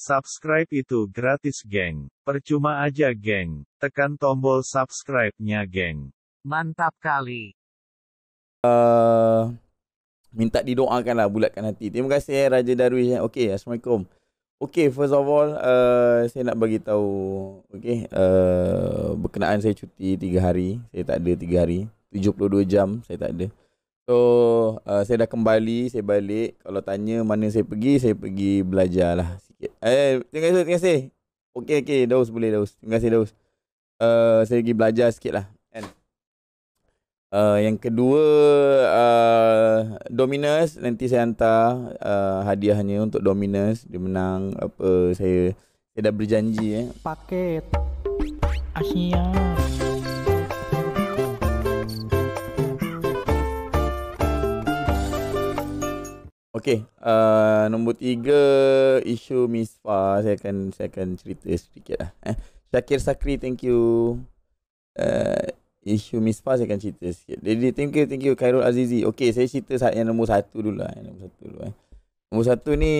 Subscribe itu gratis geng. Percuma aja geng. Tekan tombol subscribe-nya geng. Mantap kali. Uh, minta didoakan lah bulatkan hati. Terima kasih eh, Raja Darwish. Eh. Okay, Assalamualaikum. Okay, first of all, uh, saya nak bagi tahu. Okay, uh, berkenaan saya cuti 3 hari. Saya tak ada 3 hari. 72 jam saya tak ada. So uh, saya dah kembali, saya balik. Kalau tanya mana saya pergi, saya pergi belajar lah sikit. Eh, eh, terima kasih, terima kasih. Okay, okay. Daus boleh, Daus. Terima kasih, Daus. Uh, saya pergi belajar sikit lah. And, uh, yang kedua, uh, Dominus. Nanti saya hantar uh, hadiahnya untuk Dominus. Dia menang apa saya. Saya dah berjanji. Eh. Paket. Asyik. Okey, uh, nombor tiga isu misfa Saya akan saya akan cerita sedikit lah. Eh. Syakir Sakri, thank you. Uh, isu misfa saya akan cerita sikit. Jadi thank you, thank you Khairul Azizi. Okey, saya cerita saat yang nombor satu dulu lah. nombor satu dulu eh. Nombor satu ni,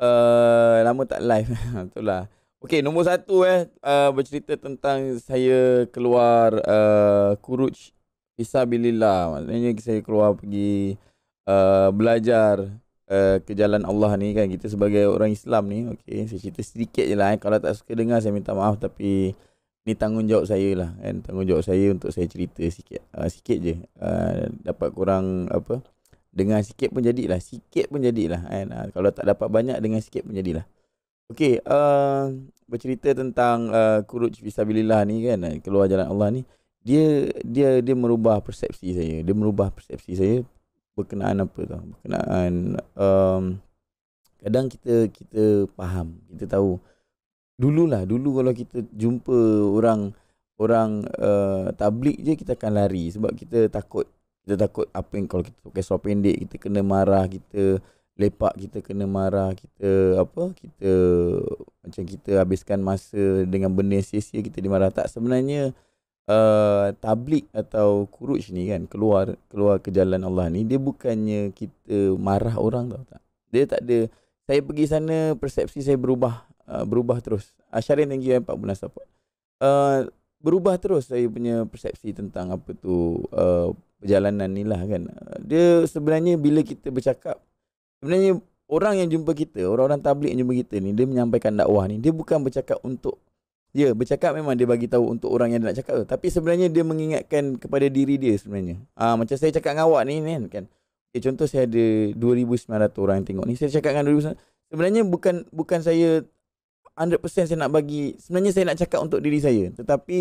uh, lama tak live. lah. Okey, nombor satu eh, uh, bercerita tentang saya keluar uh, Kuruj Isabilillah. Maksudnya saya keluar pergi... Uh, belajar uh, ke jalan Allah ni kan kita sebagai orang Islam ni okey saya cerita sedikit je lah eh. kalau tak suka dengar saya minta maaf tapi ni tanggungjawab saya lah kan tanggungjawab saya untuk saya cerita sikit uh, sikit je uh, dapat kurang apa dengan sikit pun jadilah sikit pun jadilah kan uh, kalau tak dapat banyak dengan sikit pun jadilah okey uh, bercerita tentang uh, kuruj fisabilillah ni kan uh, keluar jalan Allah ni dia dia dia merubah persepsi saya dia merubah persepsi saya berkenaan apa tau berkenaan um, kadang kita kita faham kita tahu dulu lah, dulu kalau kita jumpa orang orang uh, tablik je kita akan lari sebab kita takut kita takut apa yang kalau kita pakai seluar pendek kita kena marah kita lepak kita kena marah kita apa kita macam kita habiskan masa dengan benda sia-sia kita dimarah tak sebenarnya uh, Eh, tablik atau kuruj ni kan keluar keluar ke jalan Allah ni dia bukannya kita marah orang tau tak dia tak ada saya pergi sana persepsi saya berubah uh, berubah terus Asyarin ah, thank yang eh, Pak bulan support uh, berubah terus saya punya persepsi tentang apa tu uh, perjalanan ni lah kan dia sebenarnya bila kita bercakap sebenarnya orang yang jumpa kita orang-orang tablik yang jumpa kita ni dia menyampaikan dakwah ni dia bukan bercakap untuk Ya, bercakap memang dia bagi tahu untuk orang yang dia nak cakap tu. Tapi sebenarnya dia mengingatkan kepada diri dia sebenarnya. Ah ha, macam saya cakap dengan awak ni kan kan. Eh, okay, contoh saya ada 2900 orang yang tengok ni. Saya cakap dengan 2900. Sebenarnya bukan bukan saya 100% saya nak bagi sebenarnya saya nak cakap untuk diri saya. Tetapi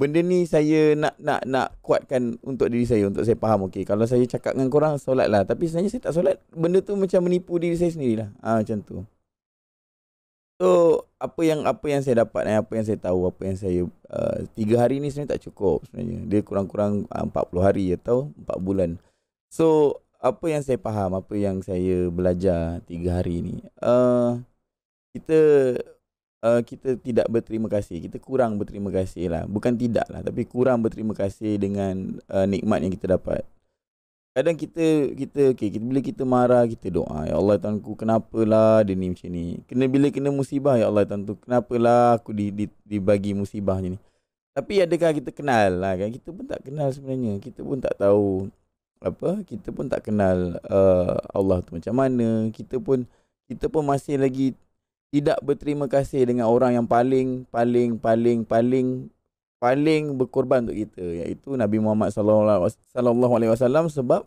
benda ni saya nak nak nak kuatkan untuk diri saya untuk saya faham okey. Kalau saya cakap dengan korang solatlah. Tapi sebenarnya saya tak solat. Benda tu macam menipu diri saya sendirilah. Ah ha, macam tu. So apa yang apa yang saya dapat dan eh, apa yang saya tahu apa yang saya uh, tiga hari ni sebenarnya tak cukup sebenarnya dia kurang-kurang eh, empat puluh hari atau empat bulan. So apa yang saya faham apa yang saya belajar tiga hari ni uh, kita uh, kita tidak berterima kasih kita kurang berterima kasih lah bukan tidak lah tapi kurang berterima kasih dengan uh, nikmat yang kita dapat Kadang kita kita okey kita bila kita marah kita doa ya Allah Tuhanku kenapalah dia ni macam ni. Kena bila kena musibah ya Allah kenapa lah aku di, di dibagi musibah ni. Tapi adakah kita kenal lah kan kita pun tak kenal sebenarnya. Kita pun tak tahu apa kita pun tak kenal uh, Allah tu macam mana. Kita pun kita pun masih lagi tidak berterima kasih dengan orang yang paling paling paling paling paling berkorban untuk kita iaitu Nabi Muhammad sallallahu alaihi wasallam sebab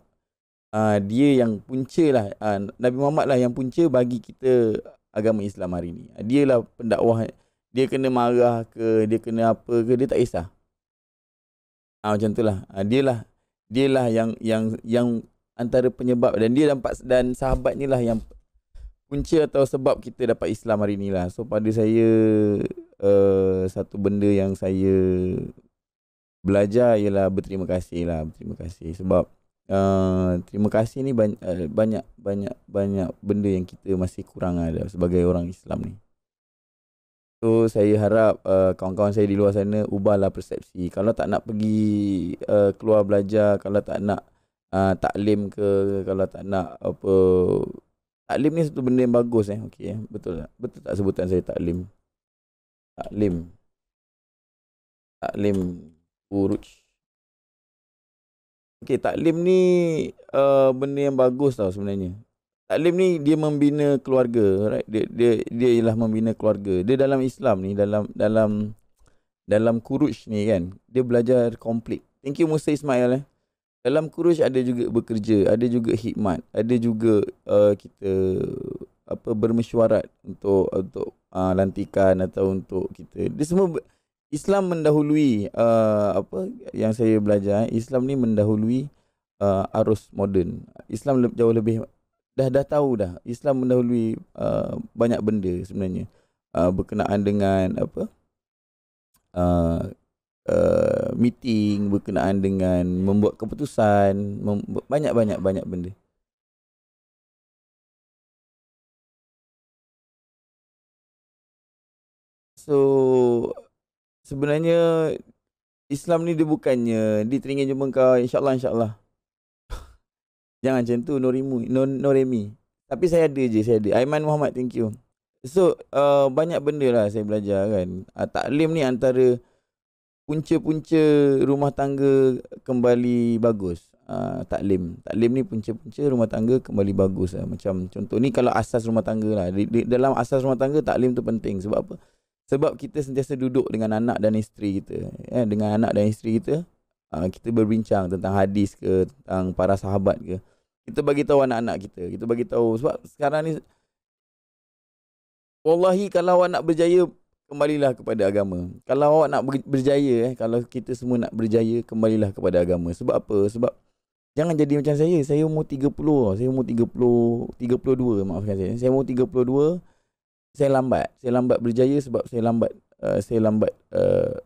uh, dia yang punca uh, Nabi Muhammad lah yang punca bagi kita agama Islam hari ni. Ah, dialah pendakwah dia kena marah ke dia kena apa ke dia tak kisah. Ah uh, macam itulah. Uh, dialah dialah yang yang yang antara penyebab dan dia dapat dan sahabat ni lah yang punca atau sebab kita dapat Islam hari ni lah. So pada saya Eh, satu benda yang saya belajar ialah berterima kasih lah berterima kasih sebab uh, terima kasih ni banyak, uh, eh, banyak banyak banyak benda yang kita masih kurang ada sebagai orang Islam ni So saya harap uh, kawan-kawan saya di luar sana ubahlah persepsi. Kalau tak nak pergi uh, keluar belajar, kalau tak nak uh, taklim ke, kalau tak nak apa taklim ni satu benda yang bagus eh. Okey eh. Betul tak? Betul tak sebutan saya taklim? taklim taklim buruj okey taklim ni uh, benda yang bagus tau sebenarnya taklim ni dia membina keluarga right dia dia dia ialah membina keluarga dia dalam Islam ni dalam dalam dalam kuruj ni kan dia belajar komplit thank you Musa Ismail eh dalam kuruj ada juga bekerja ada juga hikmat ada juga uh, kita apa bermesyuarat untuk untuk uh, lantikan atau untuk kita. Dia semua Islam mendahului uh, apa yang saya belajar, eh, Islam ni mendahului uh, arus moden. Islam le- jauh lebih dah dah tahu dah. Islam mendahului uh, banyak benda sebenarnya. Uh, berkenaan dengan apa? Uh, uh, meeting berkenaan dengan membuat keputusan mem- banyak-banyak banyak benda. Uh, So sebenarnya Islam ni dia bukannya dia teringin jumpa kau Insya Allah Jangan macam tu Norimu no, no Tapi saya ada je saya ada. Aiman Muhammad thank you. So uh, banyak benda lah saya belajar kan. Uh, taklim ni antara punca-punca rumah tangga kembali bagus. Uh, taklim. Taklim ni punca-punca rumah tangga kembali bagus. Lah. Macam contoh ni kalau asas rumah tangga lah. Di, di, dalam asas rumah tangga taklim tu penting. Sebab apa? Sebab kita sentiasa duduk dengan anak dan isteri kita. Eh, dengan anak dan isteri kita, uh, kita berbincang tentang hadis ke, tentang para sahabat ke. Kita bagi tahu anak-anak kita. Kita bagi tahu sebab sekarang ni Wallahi kalau awak nak berjaya kembalilah kepada agama. Kalau awak nak berjaya eh, kalau kita semua nak berjaya kembalilah kepada agama. Sebab apa? Sebab jangan jadi macam saya. Saya umur 30. Saya umur 30, 32 maafkan saya. Saya umur 32 saya lambat. Saya lambat berjaya sebab saya lambat uh, saya lambat uh,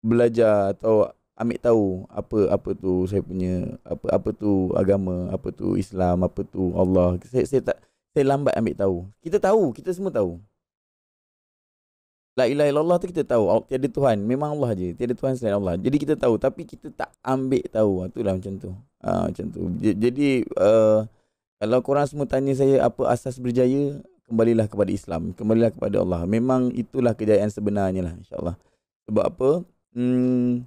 belajar atau ambil tahu apa apa tu saya punya apa apa tu agama, apa tu Islam, apa tu Allah. Saya saya tak saya lambat ambil tahu. Kita tahu, kita semua tahu. La ilaha illallah tu kita tahu. Tiada Tuhan. Memang Allah je. Tiada Tuhan selain Allah. Jadi kita tahu. Tapi kita tak ambil tahu. Ah, Itu lah macam tu. Ha, macam tu. Jadi uh, kalau korang semua tanya saya apa asas berjaya, kembalilah kepada Islam, kembalilah kepada Allah. Memang itulah kejayaan sebenarnya lah insya-Allah. Sebab apa? Hmm,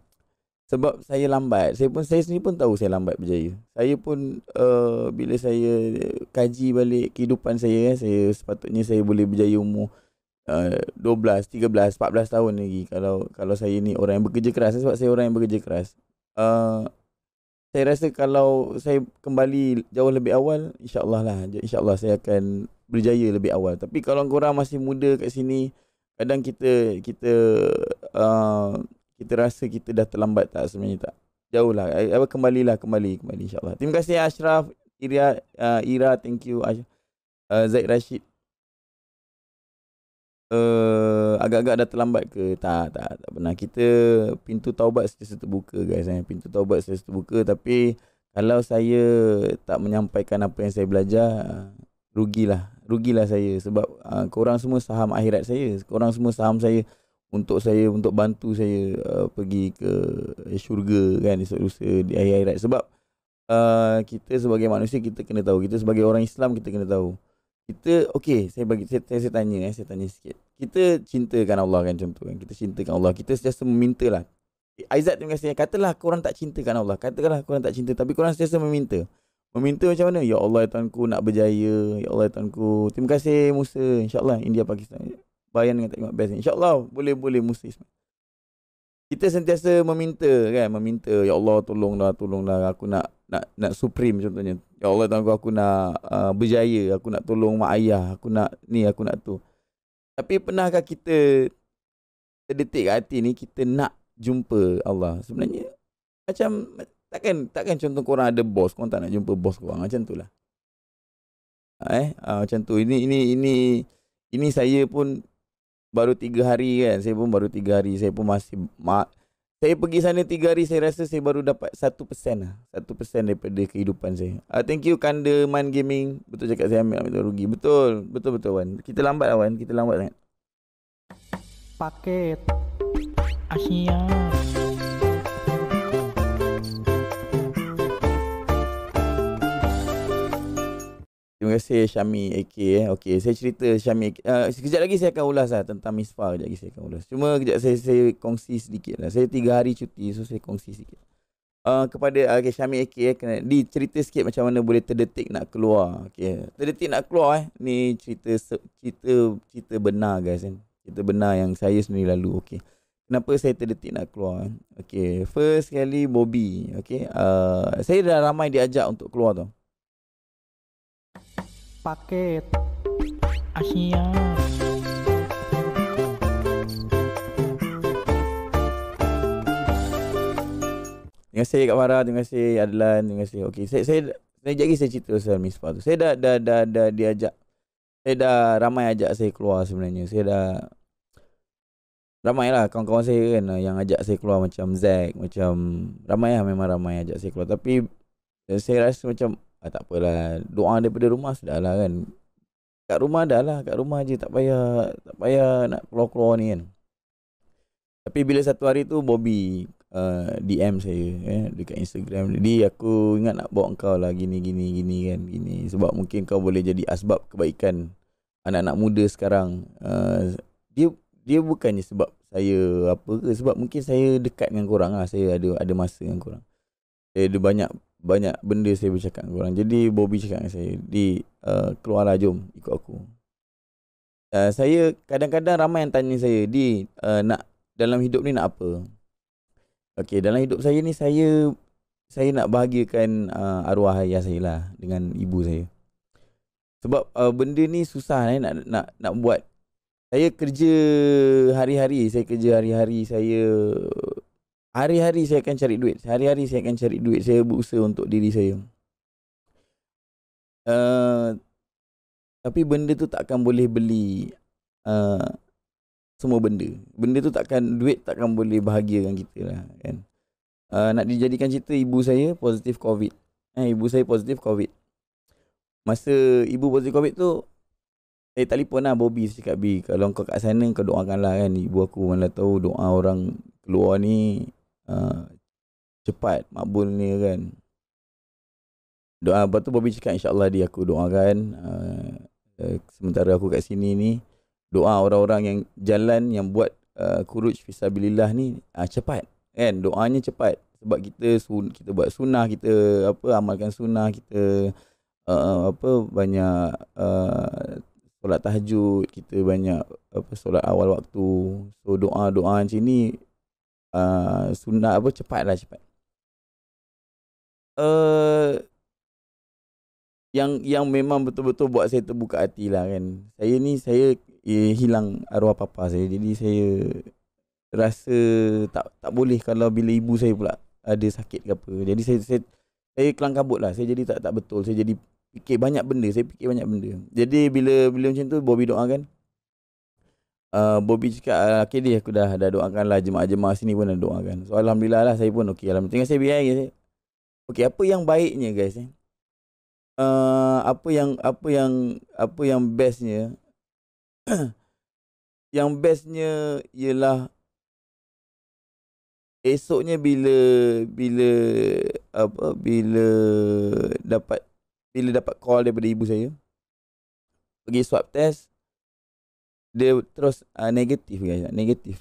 sebab saya lambat. Saya pun saya sendiri pun tahu saya lambat berjaya. Saya pun uh, bila saya kaji balik kehidupan saya, eh, saya sepatutnya saya boleh berjaya umur uh, 12, 13, 14 tahun lagi kalau kalau saya ni orang yang bekerja keras eh, sebab saya orang yang bekerja keras. Uh, saya rasa kalau saya kembali jauh lebih awal insyaallah lah insyaallah saya akan berjaya lebih awal tapi kalau korang masih muda kat sini kadang kita kita uh, kita rasa kita dah terlambat tak sebenarnya tak jauh lah eh, apa kembalilah kembali kembali insyaallah terima kasih Ashraf Ira uh, Ira thank you uh, Zaid Rashid uh, agak-agak dah terlambat ke tak tak tak pernah kita pintu taubat sentiasa terbuka guys eh. pintu taubat sentiasa terbuka tapi kalau saya tak menyampaikan apa yang saya belajar uh, rugilah rugilah saya sebab uh, korang semua saham akhirat saya korang semua saham saya untuk saya untuk bantu saya uh, pergi ke syurga kan esok lusa di akhirat sebab uh, kita sebagai manusia kita kena tahu kita sebagai orang Islam kita kena tahu kita okey saya bagi saya, saya, saya tanya eh saya tanya sikit kita cintakan Allah kan macam tu kan kita cintakan Allah kita sentiasa memintalah Aizat terima kasih katalah kau orang tak cintakan Allah katakanlah kau orang tak cinta tapi kau orang sentiasa meminta Meminta macam mana? Ya Allah, ya Tuanku nak berjaya. Ya Allah, ya Tuanku. Terima kasih Musa. InsyaAllah India, Pakistan. Bayan dengan tengok best. InsyaAllah boleh-boleh Musa Kita sentiasa meminta kan. Meminta. Ya Allah, tolonglah, tolonglah. Aku nak nak nak supreme contohnya. Ya Allah, ya Tuanku aku nak uh, berjaya. Aku nak tolong mak ayah. Aku nak ni, aku nak tu. Tapi pernahkah kita terdetik kat hati ni kita nak jumpa Allah? Sebenarnya macam Takkan, takkan contoh korang ada bos, kau, tak nak jumpa bos kau? Macam tu lah. Ha, eh? Ha, macam tu. Ini, ini, ini, ini saya pun baru tiga hari kan. Saya pun baru tiga hari. Saya pun masih, ma- saya pergi sana tiga hari, saya rasa saya baru dapat satu persen lah. Satu persen daripada kehidupan saya. Uh, thank you Kanda Man Gaming. Betul cakap saya ambil, ambil rugi. Betul, betul-betul Wan. Kita lambat lah Wan, kita lambat sangat. Paket. Asyik. Terima kasih Syami AK eh. Okey, saya cerita Syami. Uh, sekejap lagi saya akan ulaslah tentang Miss Far lagi saya akan ulas. Cuma kejap saya saya kongsi sedikit lah. Saya tiga hari cuti so saya kongsi sikit. Uh, ah, kepada uh, okay, Syami AK eh, kena di cerita sikit macam mana boleh terdetik nak keluar. Okey. Eh. Terdetik nak keluar eh. Ni cerita cerita cerita benar guys eh. Cerita benar yang saya sendiri lalu. Okey. Kenapa saya terdetik nak keluar? Eh. Okay, first sekali Bobby. Okay, uh, saya dah ramai diajak untuk keluar tu paket Asia. Terima kasih Kak Farah, terima kasih Adlan, terima kasih. Okey, saya saya saya jadi saya cerita pasal Miss Pa tu. Saya dah, dah dah dah diajak. Saya dah ramai ajak saya keluar sebenarnya. Saya dah ramai lah kawan-kawan saya kan eh, yang ajak saya keluar macam Zack, macam ramai lah memang ramai ajak saya keluar. Tapi eh, saya rasa macam ah, tak apalah doa daripada rumah sudahlah kan kat rumah dah lah kat rumah je tak payah tak payah nak keluar-keluar ni kan tapi bila satu hari tu Bobby uh, ah, DM saya eh, dekat Instagram jadi aku ingat nak bawa kau lah gini gini gini kan gini sebab mungkin kau boleh jadi asbab kebaikan anak-anak muda sekarang uh, dia dia bukannya sebab saya apa ke sebab mungkin saya dekat dengan korang lah saya ada ada masa dengan korang saya ada banyak banyak benda saya bercakap dengan korang Jadi Bobby cakap dengan saya Di uh, keluarlah jom ikut aku uh, Saya kadang-kadang ramai yang tanya saya Di uh, nak dalam hidup ni nak apa Okey dalam hidup saya ni saya Saya nak bahagiakan uh, arwah ayah saya lah Dengan ibu saya Sebab uh, benda ni susah eh, nak, nak, nak buat Saya kerja hari-hari Saya kerja hari-hari saya Hari-hari saya akan cari duit. Hari-hari saya akan cari duit. Saya berusaha untuk diri saya. Uh, tapi benda tu takkan boleh beli uh, semua benda. Benda tu takkan, duit takkan boleh bahagiakan kita lah. Kan? Uh, nak dijadikan cerita, ibu saya positif COVID. Eh, ibu saya positif COVID. Masa ibu positif COVID tu, saya telefon lah Bobby cakap, B, kalau kau kat sana kau doakan lah kan. Ibu aku mana tahu doa orang keluar ni Ah, cepat makbul ni kan doa lepas tu Bobby cakap insyaAllah dia aku doakan uh, uh, sementara aku kat sini ni doa orang-orang yang jalan yang buat uh, ah, kuruj fisabilillah ni uh, cepat kan doanya cepat sebab kita sun, kita buat sunnah kita apa amalkan sunnah kita uh, apa banyak uh, solat tahajud kita banyak apa solat awal waktu so doa-doa macam ni uh, sunat apa cepat lah cepat. Uh, yang yang memang betul-betul buat saya terbuka hati lah kan. Saya ni saya eh, hilang arwah papa saya. Jadi saya rasa tak tak boleh kalau bila ibu saya pula ada sakit ke apa. Jadi saya saya saya kelang kabut lah. Saya jadi tak tak betul. Saya jadi fikir banyak benda. Saya fikir banyak benda. Jadi bila bila macam tu Bobby doakan. kan uh, Bobby cakap uh, Okay dia aku dah, dah doakan lah Jemaah-jemaah sini pun dah doakan So Alhamdulillah lah saya pun okay Alhamdulillah Tengok saya biar ya, Okay apa yang baiknya guys eh? Uh, apa yang apa yang apa yang bestnya yang bestnya ialah esoknya bila bila apa bila dapat bila dapat call daripada ibu saya pergi swab test dia terus uh, negatif guys negatif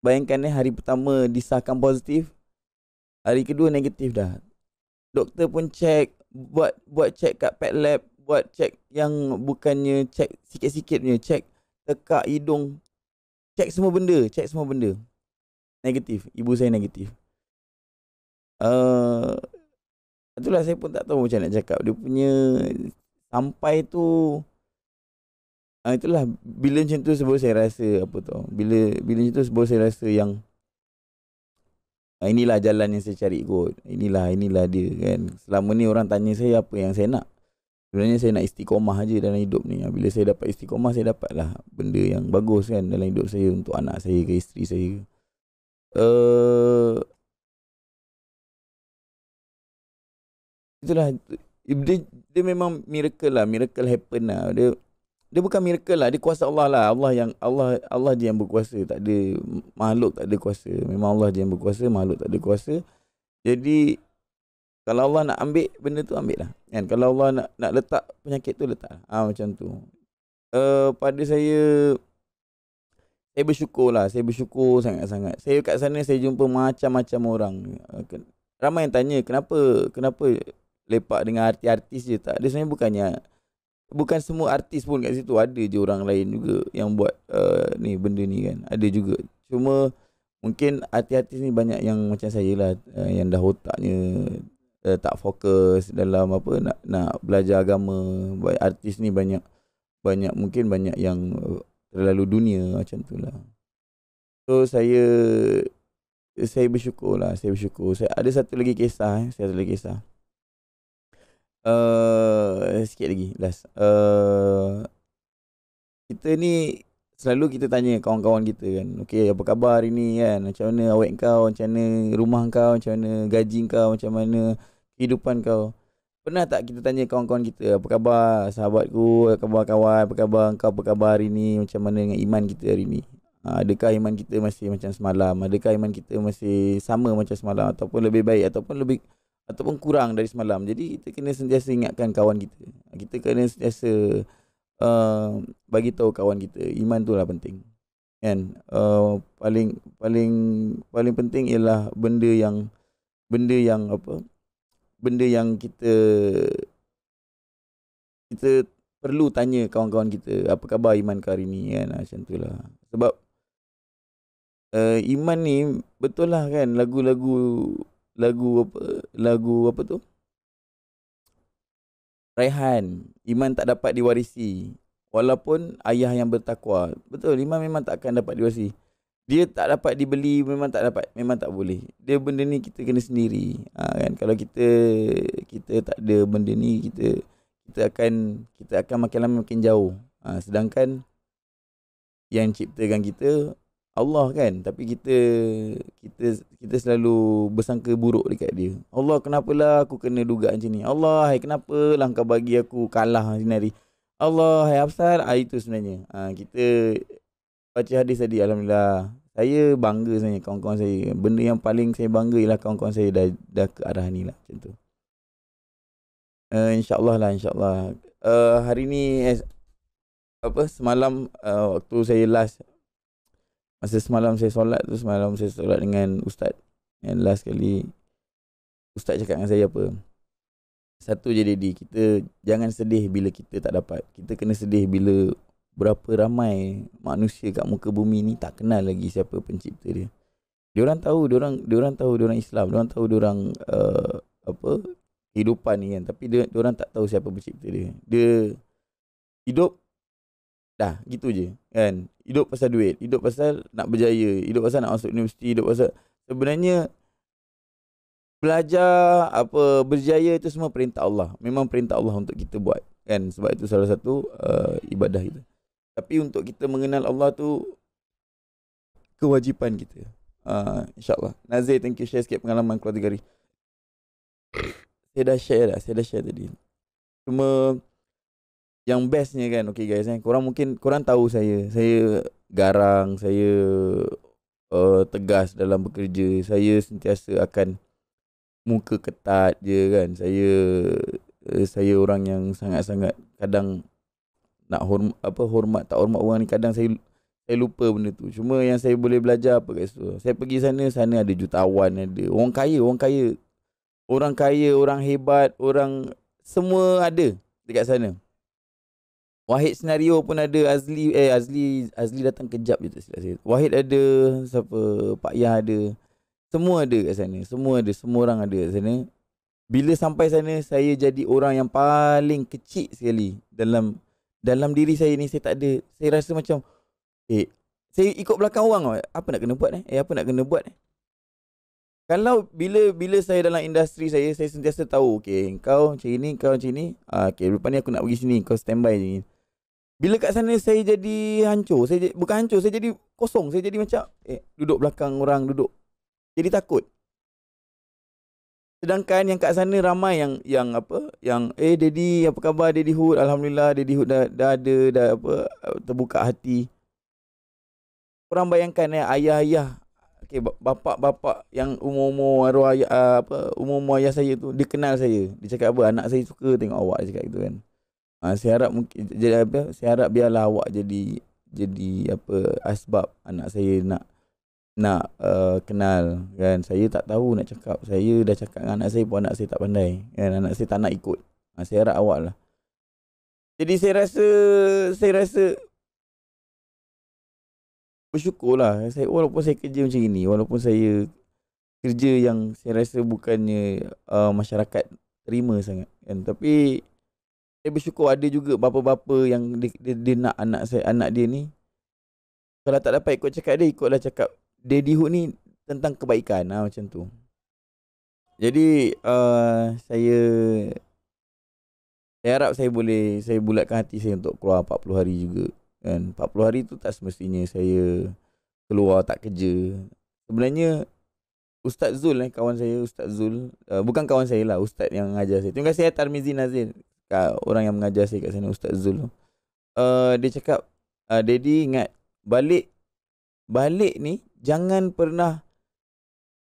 bayangkan eh hari pertama disahkan positif hari kedua negatif dah doktor pun check buat buat check kat pet lab buat check yang bukannya check sikit-sikit punya check tekak hidung check semua benda check semua benda negatif ibu saya negatif uh, itulah saya pun tak tahu macam nak cakap dia punya sampai tu Ha, itulah bila macam tu sebab saya rasa apa tu. Bila bila macam tu sebab saya rasa yang ha, inilah jalan yang saya cari kot. Inilah inilah dia kan. Selama ni orang tanya saya apa yang saya nak. Sebenarnya saya nak istiqomah aje dalam hidup ni. Ah, bila saya dapat istiqomah saya dapatlah benda yang bagus kan dalam hidup saya untuk anak saya ke isteri saya. Eh uh, Itulah dia, dia memang miracle lah, miracle happen lah. Dia dia bukan miracle lah, dia kuasa Allah lah. Allah yang Allah Allah dia yang berkuasa, tak ada makhluk tak ada kuasa. Memang Allah dia yang berkuasa, makhluk tak ada kuasa. Jadi kalau Allah nak ambil benda tu ambil lah. Kan? Kalau Allah nak nak letak penyakit tu letak. Ah ha, macam tu. Uh, pada saya saya bersyukur lah. Saya bersyukur sangat-sangat. Saya kat sana saya jumpa macam-macam orang. Eh, ramai yang tanya kenapa kenapa lepak dengan artis-artis je tak? Dia sebenarnya bukannya bukan semua artis pun kat situ ada je orang lain juga yang buat uh, ni benda ni kan ada juga cuma mungkin artis-artis ni banyak yang macam saya lah uh, yang dah otaknya uh, tak fokus dalam apa nak nak belajar agama artis ni banyak banyak mungkin banyak yang terlalu dunia macam tu lah so saya saya bersyukur lah saya bersyukur saya ada satu lagi kisah eh. saya ada lagi kisah uh, sikit lagi last. Uh, kita ni selalu kita tanya kawan-kawan kita kan. Okey, apa khabar hari ni kan? Macam mana awak kau? Macam mana rumah kau? Macam mana gaji kau? Macam mana kehidupan kau? Pernah tak kita tanya kawan-kawan kita apa khabar sahabatku, apa khabar kawan, apa khabar kau, apa khabar hari ni, macam mana dengan iman kita hari ni? Ha, adakah iman kita masih macam semalam? Adakah iman kita masih sama macam semalam ataupun lebih baik ataupun lebih ataupun kurang dari semalam. Jadi kita kena sentiasa ingatkan kawan kita. Kita kena sentiasa uh, bagi tahu kawan kita iman tu lah penting. Kan? Uh, paling paling paling penting ialah benda yang benda yang apa? Benda yang kita kita perlu tanya kawan-kawan kita apa khabar iman kau hari ni kan ah, macam itulah. Sebab uh, iman ni betul lah kan lagu-lagu lagu apa lagu apa tu Raihan iman tak dapat diwarisi walaupun ayah yang bertakwa betul iman memang tak akan dapat diwarisi dia tak dapat dibeli memang tak dapat memang tak boleh dia benda ni kita kena sendiri ha, kan kalau kita kita tak ada benda ni kita kita akan kita akan makin lama makin jauh ha, sedangkan yang ciptakan kita Allah kan tapi kita kita kita selalu bersangka buruk dekat dia. Allah kenapa lah aku kena duga macam ni? Allah, hai kenapalah kau bagi aku kalah sinari? Allah, hai afsal, ah, itu sebenarnya. Ha, kita baca hadis tadi alhamdulillah. Saya bangga sebenarnya kawan-kawan saya. Benda yang paling saya bangga ialah kawan-kawan saya dah dah ke arah ni lah macam Eh Uh, insya-Allah lah insya-Allah. Uh, hari ni eh, apa semalam uh, waktu saya last Masa semalam saya solat tu Semalam saya solat dengan ustaz Yang last kali Ustaz cakap dengan saya apa Satu je Didi Kita jangan sedih bila kita tak dapat Kita kena sedih bila Berapa ramai manusia kat muka bumi ni Tak kenal lagi siapa pencipta dia dia orang tahu dia orang dia orang tahu dia orang Islam dia orang tahu dia orang uh, eh, apa kehidupan ni kan tapi dia dia orang tak tahu siapa pencipta dia dia hidup dah gitu je kan hidup pasal duit, hidup pasal nak berjaya, hidup pasal nak masuk universiti, hidup pasal sebenarnya belajar apa berjaya itu semua perintah Allah. Memang perintah Allah untuk kita buat kan sebab itu salah satu uh, ibadah kita. Tapi untuk kita mengenal Allah tu kewajipan kita. Uh, InsyaAllah Nazir thank you share sikit pengalaman keluarga hari Saya dah share dah Saya dah share tadi Cuma yang bestnya kan okey guys kan korang mungkin korang tahu saya saya garang saya uh, tegas dalam bekerja saya sentiasa akan muka ketat je kan saya uh, saya orang yang sangat-sangat kadang nak hormat apa hormat tak hormat orang ni kadang saya saya lupa benda tu cuma yang saya boleh belajar apa guys tu saya pergi sana sana ada jutawan ada orang kaya orang kaya orang kaya orang hebat orang semua ada dekat sana Wahid senario pun ada Azli eh Azli Azli datang kejap je tak silap Wahid ada siapa Pak Yah ada. Semua ada kat sana. Semua ada, semua orang ada kat sana. Bila sampai sana saya jadi orang yang paling kecil sekali dalam dalam diri saya ni saya tak ada saya rasa macam eh saya ikut belakang orang apa nak kena buat eh, eh apa nak kena buat eh? Kalau bila bila saya dalam industri saya saya sentiasa tahu okay kau macam ni kau macam ni ah lepas ni aku nak pergi sini kau standby je bila kat sana saya jadi hancur, saya jadi, bukan hancur, saya jadi kosong, saya jadi macam eh duduk belakang orang duduk. Jadi takut. Sedangkan yang kat sana ramai yang yang apa yang eh dedi apa khabar dedi hood alhamdulillah dedi hood dah, dah ada dah apa terbuka hati. Korang bayangkan eh ayah-ayah okey bapa-bapa yang umur-umur arwah ayah, ah, apa umur-umur ayah saya tu dikenal saya. Dia cakap apa anak saya suka tengok awak cakap gitu kan. Ha, saya harap mungkin jadi apa? Saya harap biarlah awak jadi jadi apa asbab anak saya nak nak uh, kenal kan. Saya tak tahu nak cakap. Saya dah cakap dengan anak saya pun anak saya tak pandai. Kan anak saya tak nak ikut. Ha, saya harap awak lah. Jadi saya rasa saya rasa bersyukurlah saya walaupun saya kerja macam ini walaupun saya kerja yang saya rasa bukannya uh, masyarakat terima sangat kan tapi saya bersyukur ada juga bapa-bapa yang dia, dia, dia nak anak saya anak dia ni kalau tak dapat ikut cakap dia ikutlah cakap Daddy daddyhood ni tentang kebaikan ha, macam tu jadi uh, saya saya harap saya boleh saya bulatkan hati saya untuk keluar 40 hari juga kan 40 hari tu tak semestinya saya keluar tak kerja sebenarnya Ustaz Zul eh kawan saya Ustaz Zul uh, bukan kawan saya lah ustaz yang ajar saya terima kasih Tarmizi Nazir uh, orang yang mengajar saya kat sana Ustaz Zul tu. Uh, dia cakap uh, daddy ingat balik balik ni jangan pernah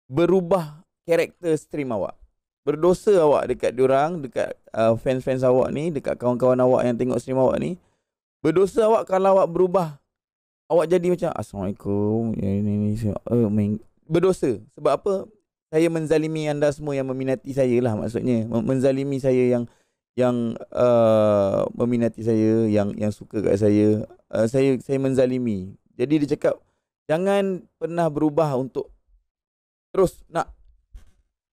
berubah karakter stream awak. Berdosa awak dekat diorang, dekat uh, fans-fans awak ni, dekat kawan-kawan awak yang tengok stream awak ni. Berdosa awak kalau awak berubah Awak jadi macam Assalamualaikum ya, ini, ini, eh, Berdosa Sebab apa Saya menzalimi anda semua yang meminati saya lah Maksudnya Menzalimi saya yang yang uh, meminati saya yang yang suka kat saya uh, saya saya menzalimi jadi dia cakap jangan pernah berubah untuk terus nak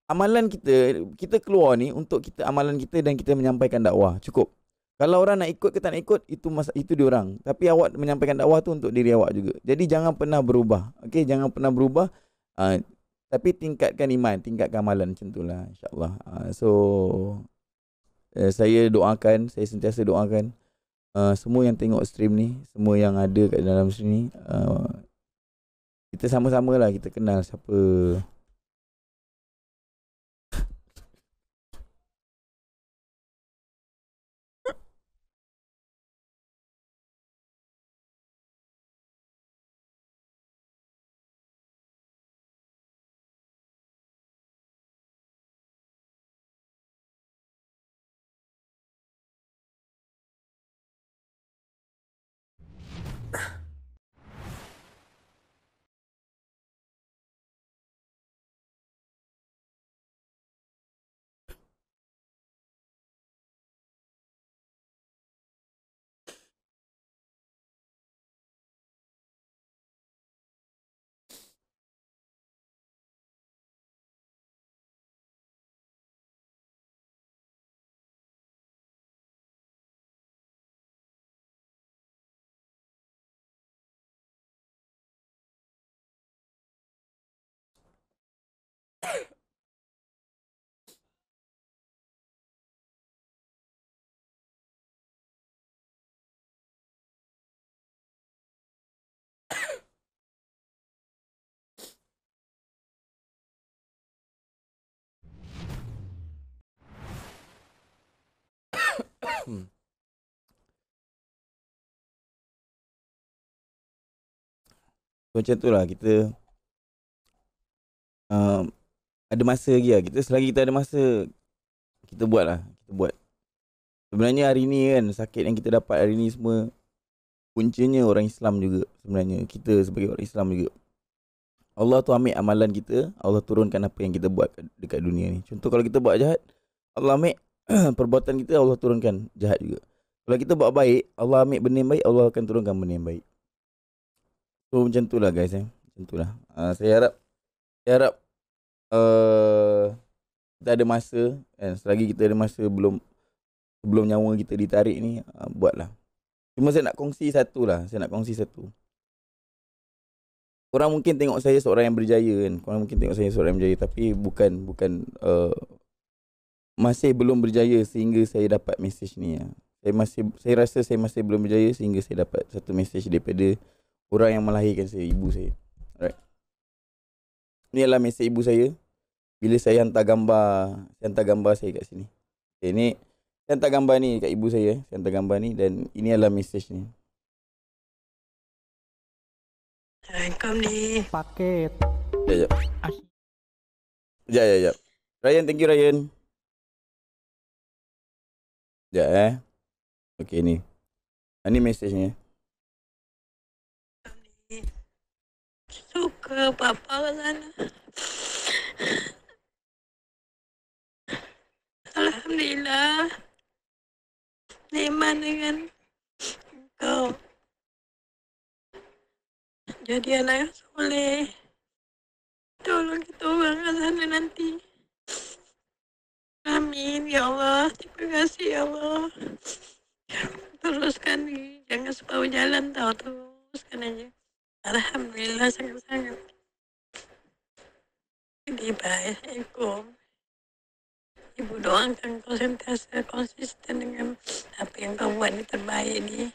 amalan kita kita keluar ni untuk kita amalan kita dan kita menyampaikan dakwah cukup kalau orang nak ikut ke tak nak ikut itu masa itu dia orang tapi awak menyampaikan dakwah tu untuk diri awak juga jadi jangan pernah berubah okey jangan pernah berubah uh, tapi tingkatkan iman tingkatkan amalan macam tulah insyaallah uh, so Eh, saya doakan, saya sentiasa doakan uh, semua yang tengok stream ni, semua yang ada kat dalam sini uh, eh, kita sama sama lah kita kenal siapa Hm. Macam tu lah kita uh, Ada masa lagi lah kita Selagi kita ada masa Kita buat lah Kita buat Sebenarnya hari ni kan Sakit yang kita dapat hari ni semua kuncinya orang Islam juga Sebenarnya kita sebagai orang Islam juga Allah tu ambil amalan kita Allah turunkan apa yang kita buat dekat dunia ni Contoh kalau kita buat jahat Allah ambil perbuatan kita Allah turunkan jahat juga. Kalau kita buat baik, Allah ambil benda baik, Allah akan turunkan benda yang baik. So macam itulah guys eh. Macam itulah. Uh, ah, saya harap saya harap uh, kita ada masa kan eh, selagi kita ada masa belum sebelum nyawa kita ditarik ni uh, ah, buatlah. Cuma saya nak kongsi satu lah. Saya nak kongsi satu. Orang mungkin tengok saya seorang yang berjaya kan. Orang mungkin tengok saya seorang yang berjaya tapi bukan bukan uh, masih belum berjaya sehingga saya dapat mesej ni ya. Saya masih saya rasa saya masih belum berjaya sehingga saya dapat satu mesej daripada orang yang melahirkan saya, ibu saya. Alright. Ni adalah mesej ibu saya. Bila saya hantar gambar, saya hantar gambar saya kat sini. Okay, eh, ni saya hantar gambar ni kat ibu saya, eh. saya hantar gambar ni dan ini adalah mesej ni. Assalamualaikum ni. Paket. Ya ya. Ya ya ya. Ryan, thank you Ryan. Sekejap eh. Okay ni. Ini ah, message ni. Eh. Suka papa ke sana. Alhamdulillah. mana dengan kau. Jadi anak yang soleh. Tolong kita orang ke nanti. Amin ya Allah. Terima kasih ya Allah. Teruskan nih, jangan suka jalan tahu teruskan aja. Alhamdulillah sangat sangat. Jadi baik, Ibu doang doakan konsentrasi konsisten dengan apa yang kamu buat ini terbaik ni.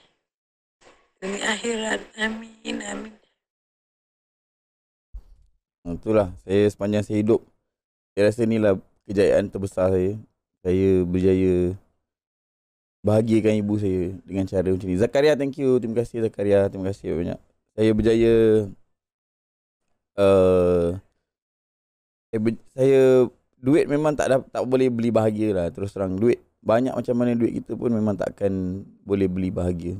demi akhirat. Amin, amin. Itulah saya sepanjang saya hidup. Saya rasa inilah kejayaan terbesar saya. Saya berjaya bahagiakan ibu saya dengan cara macam ni. Zakaria, thank you. Terima kasih Zakaria. Terima kasih banyak. Saya berjaya uh, saya, ber, saya duit memang tak dapat, tak boleh beli bahagia lah terus terang duit banyak macam mana duit kita pun memang takkan boleh beli bahagia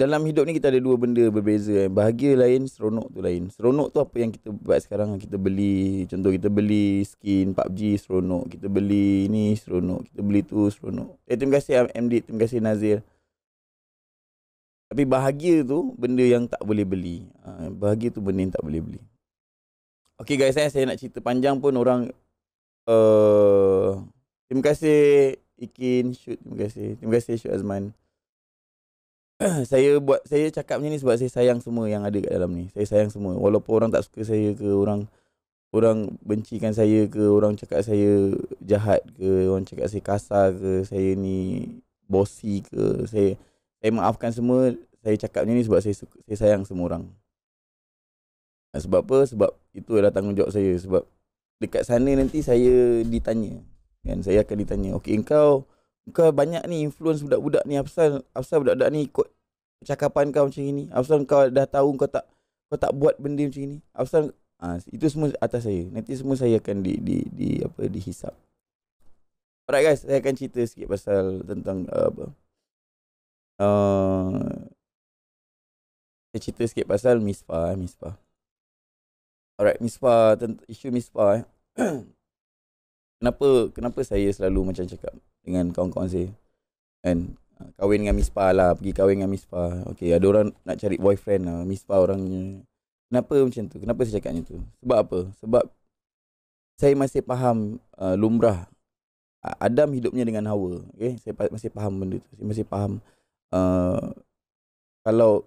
dalam hidup ni kita ada dua benda berbeza kan. Bahagia lain, seronok tu lain. Seronok tu apa yang kita buat sekarang kita beli. Contoh kita beli skin PUBG seronok. Kita beli ni seronok. Kita beli tu seronok. Eh terima kasih MD. Terima kasih Nazir. Tapi bahagia tu benda yang tak boleh beli. Ha, bahagia tu benda yang tak boleh beli. Okay guys saya, eh, saya nak cerita panjang pun orang. Uh, terima kasih Ikin shoot Terima kasih. Terima kasih Syut Azman. saya buat saya cakap macam ni sebab saya sayang semua yang ada kat dalam ni. Saya sayang semua walaupun orang tak suka saya ke orang orang bencikan saya ke orang cakap saya jahat ke orang cakap saya kasar ke saya ni bosi ke saya saya maafkan semua saya cakap macam ni sebab saya suka, saya sayang semua orang. Sebab apa? Sebab itu adalah tanggungjawab saya sebab dekat sana nanti saya ditanya kan saya akan ditanya okey engkau kau banyak ni influence budak-budak ni Afsal Afsal budak-budak ni ikut Percakapan kau macam ni Afsal kau dah tahu kau tak Kau tak buat benda macam ni Afsal ha, Itu semua atas saya Nanti semua saya akan di di, di apa dihisap Alright guys Saya akan cerita sikit pasal Tentang uh, apa uh, Saya cerita sikit pasal Miss Fah eh, Miss Alright Miss tentang Isu Miss eh. kenapa Kenapa saya selalu macam cakap dengan kawan-kawan saya. Kan? Ah, kahwin dengan Miss Pa lah. Pergi kahwin dengan Miss Pa. Okay, ada orang nak cari boyfriend lah. mispa orangnya. Kenapa macam tu? Kenapa saya cakap macam tu? Sebab apa? Sebab saya masih faham uh, lumrah. Ah, Adam hidupnya dengan Hawa. Okay? Saya masih faham benda tu. Saya masih faham. Uh, kalau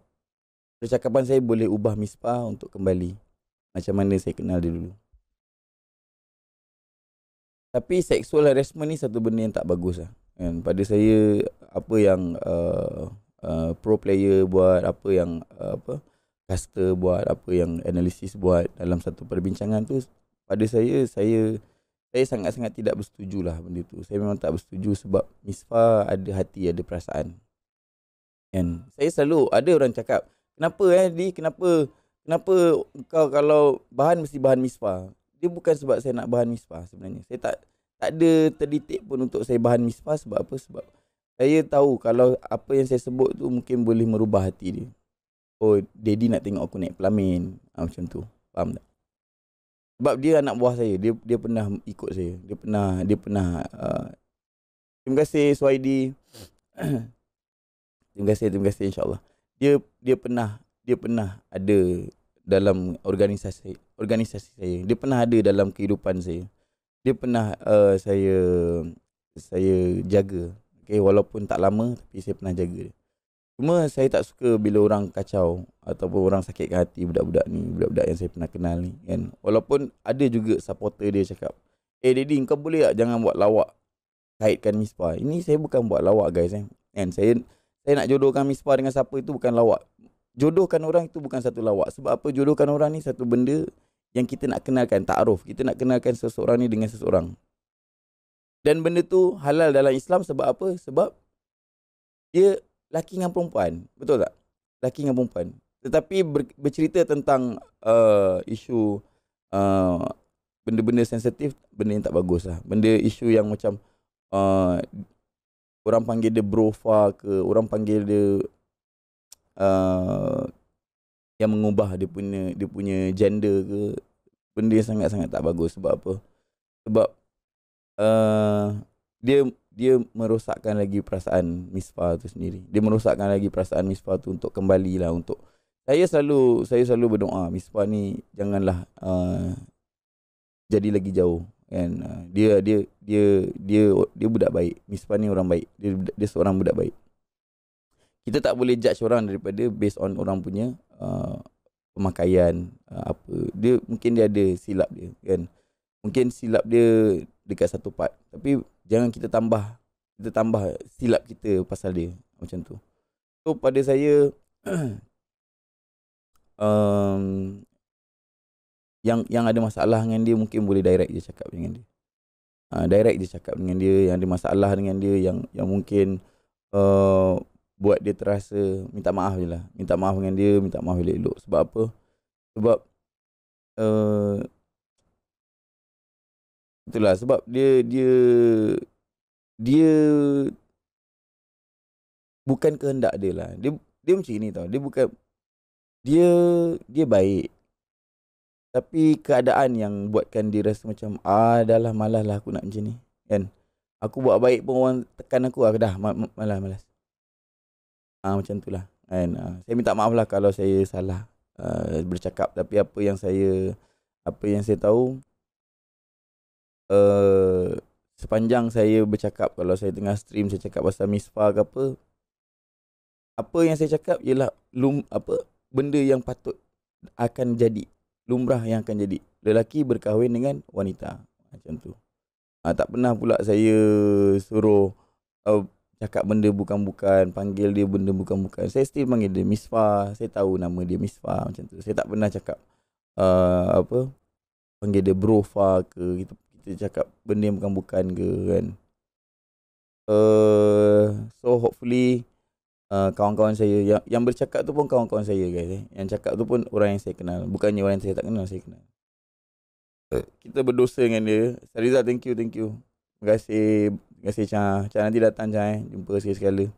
percakapan saya boleh ubah mispa untuk kembali. Macam mana saya kenal dia dulu. Tapi sexual harassment ni satu benda yang tak bagus lah. Kan? Pada saya, apa yang uh, uh, pro player buat, apa yang uh, apa caster buat, apa yang analisis buat dalam satu perbincangan tu, pada saya, saya saya sangat-sangat tidak bersetuju lah benda tu. Saya memang tak bersetuju sebab Misfa ada hati, ada perasaan. Kan? Saya selalu ada orang cakap, kenapa eh, Di, kenapa Kenapa kau kalau bahan mesti bahan misfa? dia bukan sebab saya nak bahan mispa sebenarnya. Saya tak tak ada terdetik pun untuk saya bahan mispa sebab apa? Sebab saya tahu kalau apa yang saya sebut tu mungkin boleh merubah hati dia. Oh, daddy nak tengok aku naik pelamin. Ha, macam tu. Faham tak? Sebab dia anak buah saya. Dia dia pernah ikut saya. Dia pernah dia pernah uh, Terima kasih Suhaidi. terima kasih, terima kasih insya-Allah. Dia dia pernah dia pernah ada dalam organisasi organisasi saya. Dia pernah ada dalam kehidupan saya. Dia pernah uh, saya saya jaga. Okay, walaupun tak lama tapi saya pernah jaga dia. Cuma saya tak suka bila orang kacau ataupun orang sakitkan hati budak-budak ni, budak-budak yang saya pernah kenal ni kan. Walaupun ada juga supporter dia cakap, "Eh Daddy, kau boleh tak jangan buat lawak kaitkan Mispa." Ini saya bukan buat lawak guys eh. Kan saya saya nak jodohkan Mispa dengan siapa itu bukan lawak jodohkan orang itu bukan satu lawak. Sebab apa jodohkan orang ni satu benda yang kita nak kenalkan, ta'aruf. Kita nak kenalkan seseorang ni dengan seseorang. Dan benda tu halal dalam Islam sebab apa? Sebab dia laki dengan perempuan. Betul tak? Laki dengan perempuan. Tetapi ber, bercerita tentang uh, isu uh, benda-benda sensitif, benda yang tak bagus lah. Benda isu yang macam uh, orang panggil dia brofa ke, orang panggil dia Uh, yang mengubah dia punya dia punya gender ke benda yang sangat-sangat tak bagus sebab apa sebab uh, dia dia merosakkan lagi perasaan Misfa tu sendiri dia merosakkan lagi perasaan Misfa tu untuk kembali lah. untuk saya selalu saya selalu berdoa Misfa ni janganlah uh, jadi lagi jauh kan uh, dia, dia dia dia dia budak baik Misfa ni orang baik dia dia seorang budak baik kita tak boleh judge orang daripada based on orang punya uh, pemakaian uh, apa dia mungkin dia ada silap dia kan mungkin silap dia dekat satu part tapi jangan kita tambah kita tambah silap kita pasal dia macam tu so pada saya um, yang yang ada masalah dengan dia mungkin boleh direct je cakap dengan dia uh, direct je cakap dengan dia yang ada masalah dengan dia yang yang mungkin uh, buat dia terasa minta maaf je lah. Minta maaf dengan dia, minta maaf elok-elok. Sebab apa? Sebab uh, itulah sebab dia dia dia bukan kehendak dia lah. Dia dia macam ni tau. Dia bukan dia dia baik. Tapi keadaan yang buatkan dia rasa macam ah dah lah malas lah aku nak macam ni. Kan? Aku buat baik pun orang tekan aku lah. Dah malas-malas ha, macam itulah kan ha, ah, saya minta maaf lah kalau saya salah uh, bercakap tapi apa yang saya apa yang saya tahu uh, sepanjang saya bercakap kalau saya tengah stream saya cakap pasal misfa ke apa apa yang saya cakap ialah lum, apa benda yang patut akan jadi lumrah yang akan jadi lelaki berkahwin dengan wanita macam tu ha, tak pernah pula saya suruh uh, cakap benda bukan-bukan, panggil dia benda bukan-bukan. Saya still panggil dia Miss Saya tahu nama dia misfa macam tu. Saya tak pernah cakap uh, apa panggil dia Bro ke kita kita cakap benda bukan-bukan ke kan. Uh, so hopefully uh, kawan-kawan saya yang, yang bercakap tu pun kawan-kawan saya guys eh. Yang cakap tu pun orang yang saya kenal Bukannya orang yang saya tak kenal, saya kenal Kita berdosa dengan dia Sariza thank you, thank you Terima kasih Terima kasih Cha. Cha nanti datang Cha eh. Jumpa sekali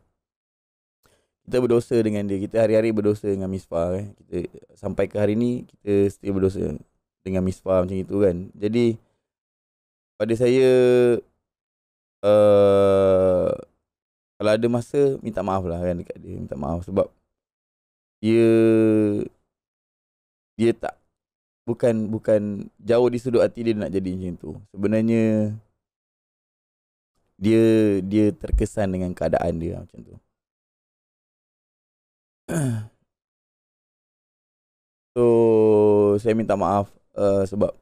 Kita berdosa dengan dia. Kita hari-hari berdosa dengan misfa. eh. Kita sampai ke hari ni kita still berdosa dengan misfa macam itu kan. Jadi pada saya uh, kalau ada masa minta maaf lah kan dekat dia. Minta maaf sebab dia dia tak bukan bukan jauh di sudut hati dia nak jadi macam tu. Sebenarnya dia dia terkesan dengan keadaan dia macam tu. So saya minta maaf uh, sebab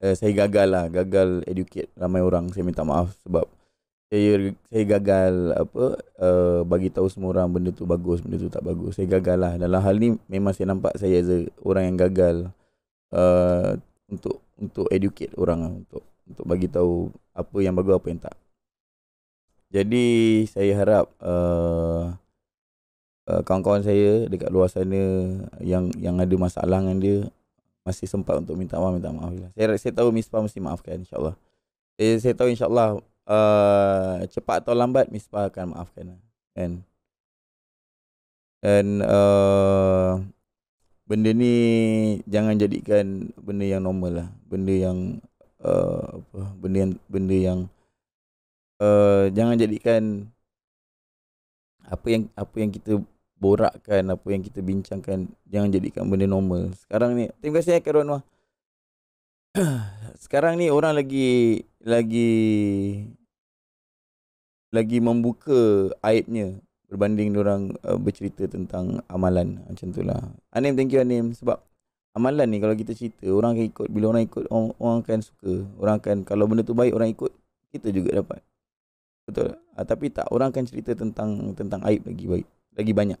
uh, saya gagal lah, gagal educate ramai orang. Saya minta maaf sebab saya saya gagal apa uh, bagi tahu semua orang benda tu bagus, benda tu tak bagus. Saya gagal lah. Dalam hal ni memang saya nampak saya as orang yang gagal uh, untuk untuk educate orang lah, untuk untuk bagi tahu apa yang bagus apa yang tak jadi saya harap uh, uh, kawan-kawan saya dekat luar sana yang yang ada masalah dengan dia masih sempat untuk minta maaf minta maaf. Saya saya tahu Mispa mesti maafkan Insyaallah. Saya eh, saya tahu Insyaallah uh, cepat atau lambat Mispa akan maafkan. And and uh, benda ni jangan jadikan benda yang normal lah. Benda yang uh, apa benda yang benda yang Eh, jangan jadikan apa yang apa yang kita borakkan, apa yang kita bincangkan jangan jadikan benda normal. Sekarang ni, terima kasih ya Karun Wah. Sekarang ni orang lagi lagi lagi membuka aibnya berbanding orang uh, eh, bercerita tentang amalan ah, macam itulah. Anim thank you Anim sebab amalan ni kalau kita cerita orang akan ikut bila orang ikut orang, orang akan suka. Orang akan kalau benda tu baik orang ikut kita juga dapat. Betul. Ha, tapi tak orang akan cerita tentang tentang aib lagi baik. Lagi banyak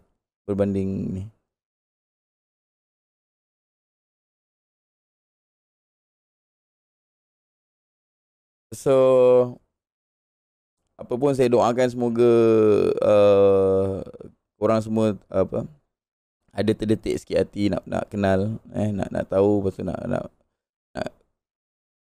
berbanding ni. So apa pun saya doakan semoga uh, orang semua apa ada terdetik sikit hati nak nak kenal eh nak nak tahu pasal nak nak